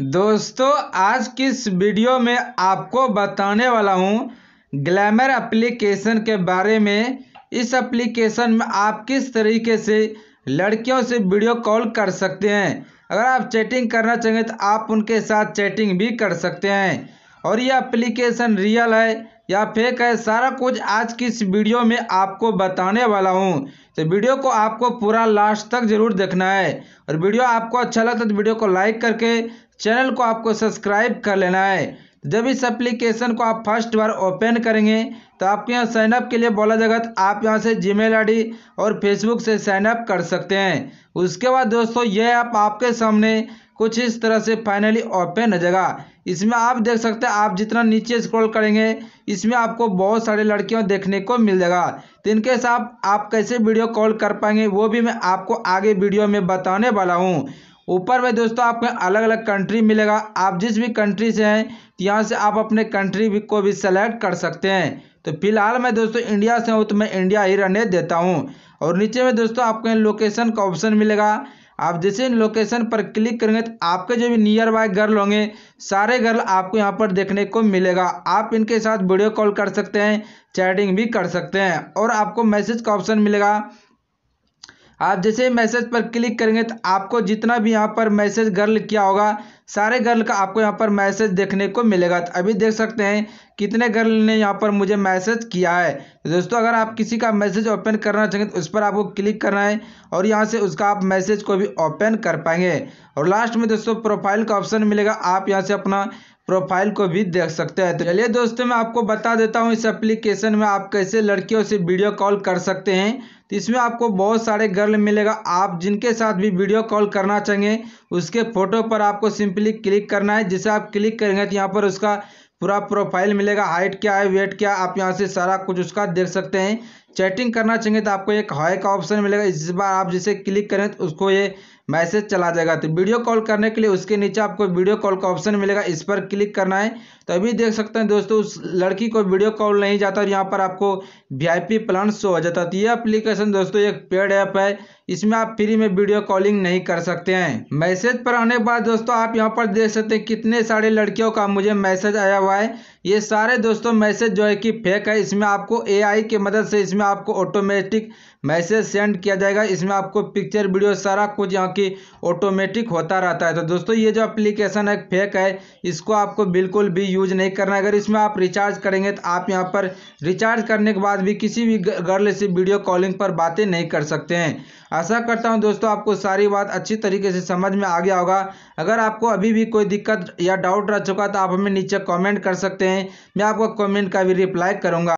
दोस्तों आज की इस वीडियो में आपको बताने वाला हूँ ग्लैमर एप्लीकेशन के बारे में इस एप्लीकेशन में आप किस तरीके से लड़कियों से वीडियो कॉल कर सकते हैं अगर आप चैटिंग करना चाहेंगे तो आप उनके साथ चैटिंग भी कर सकते हैं और यह एप्लीकेशन रियल है या फेक है सारा कुछ आज की इस वीडियो में आपको बताने वाला हूँ तो वीडियो को आपको पूरा लास्ट तक जरूर देखना है और वीडियो आपको अच्छा लगता है तो वीडियो को लाइक करके चैनल को आपको सब्सक्राइब कर लेना है जब इस एप्लीकेशन को आप फर्स्ट बार ओपन करेंगे तो आपके यहाँ साइनअप के लिए बोला जाएगा तो आप यहाँ से जीमेल आईडी और फेसबुक से साइनअप कर सकते हैं उसके बाद दोस्तों यह ऐप आप आपके सामने कुछ इस तरह से फाइनली ओपन हो जाएगा इसमें आप देख सकते हैं आप जितना नीचे स्क्रॉल करेंगे इसमें आपको बहुत सारे लड़कियों देखने को मिल जाएगा तो इनके साथ आप कैसे वीडियो कॉल कर पाएंगे वो भी मैं आपको आगे वीडियो में बताने वाला हूँ ऊपर में दोस्तों आपको अलग अलग कंट्री मिलेगा आप जिस भी कंट्री से हैं तो यहाँ से आप अपने कंट्री भी को भी सेलेक्ट कर सकते हैं तो फिलहाल मैं दोस्तों इंडिया से हूँ तो मैं इंडिया ही रहने देता हूँ और नीचे में दोस्तों आपको लोकेशन का ऑप्शन मिलेगा आप जैसे लोकेशन पर क्लिक करेंगे तो आपके जो भी नियर बाय गर्ल होंगे सारे गर्ल आपको यहाँ पर देखने को मिलेगा आप इनके साथ वीडियो कॉल कर सकते हैं चैटिंग भी कर सकते हैं और आपको मैसेज का ऑप्शन मिलेगा आप जैसे मैसेज पर क्लिक करेंगे तो आपको जितना भी यहाँ पर मैसेज गर्ल किया होगा सारे गर्ल का आपको यहाँ पर मैसेज देखने को मिलेगा तो अभी देख सकते हैं कितने गर्ल ने यहाँ पर मुझे मैसेज किया है तो दोस्तों अगर आप किसी का मैसेज ओपन करना चाहेंगे तो उस पर आपको क्लिक करना है और यहाँ से उसका आप मैसेज को भी ओपन कर पाएंगे और लास्ट में दोस्तों प्रोफाइल का ऑप्शन मिलेगा आप यहाँ से अपना प्रोफाइल को भी देख सकते हैं तो चलिए दोस्तों मैं आपको बता देता हूँ इस एप्लीकेशन में आप कैसे लड़कियों से वीडियो कॉल कर सकते हैं तो इसमें आपको बहुत सारे गर्ल मिलेगा आप जिनके साथ भी वीडियो कॉल करना चाहेंगे उसके फ़ोटो पर आपको सिंपली क्लिक करना है जिसे आप क्लिक करेंगे तो यहाँ पर उसका पूरा प्रोफाइल मिलेगा हाइट क्या है वेट क्या आप यहाँ से सारा कुछ उसका देख सकते हैं चैटिंग करना चाहेंगे तो आपको एक हाई का ऑप्शन मिलेगा इस बार आप जिसे क्लिक करें तो उसको ये मैसेज चला जाएगा तो वीडियो कॉल करने के लिए उसके नीचे आपको वीडियो कॉल का ऑप्शन मिलेगा इस पर क्लिक करना है तो अभी देख सकते हैं दोस्तों उस लड़की को वीडियो कॉल नहीं जाता और यहाँ पर आपको पी प्लान शो हो जाता तो ये एप्लीकेशन दोस्तों एक पेड ऐप है इसमें आप फ्री में वीडियो कॉलिंग नहीं कर सकते हैं मैसेज पर आने के बाद दोस्तों आप यहाँ पर देख सकते हैं कितने सारे लड़कियों का मुझे मैसेज आया हुआ है ये सारे दोस्तों मैसेज जो है कि फेक है इसमें आपको एआई की मदद से इसमें आपको ऑटोमेटिक मैसेज सेंड किया जाएगा इसमें आपको पिक्चर वीडियो सारा कुछ यहाँ की ऑटोमेटिक होता रहता है तो दोस्तों ये जो एप्लीकेशन है फेक है इसको आपको बिल्कुल भी यूज नहीं करना अगर इसमें आप रिचार्ज करेंगे तो आप यहाँ पर रिचार्ज करने के बाद भी किसी भी गर्ल से वीडियो कॉलिंग पर बातें नहीं कर सकते हैं आशा करता हूँ दोस्तों आपको सारी बात अच्छी तरीके से समझ में आ गया होगा अगर आपको अभी भी कोई दिक्कत या डाउट रह चुका तो आप हमें नीचे कॉमेंट कर सकते हैं हैं मैं आपको कमेंट का भी रिप्लाई करूंगा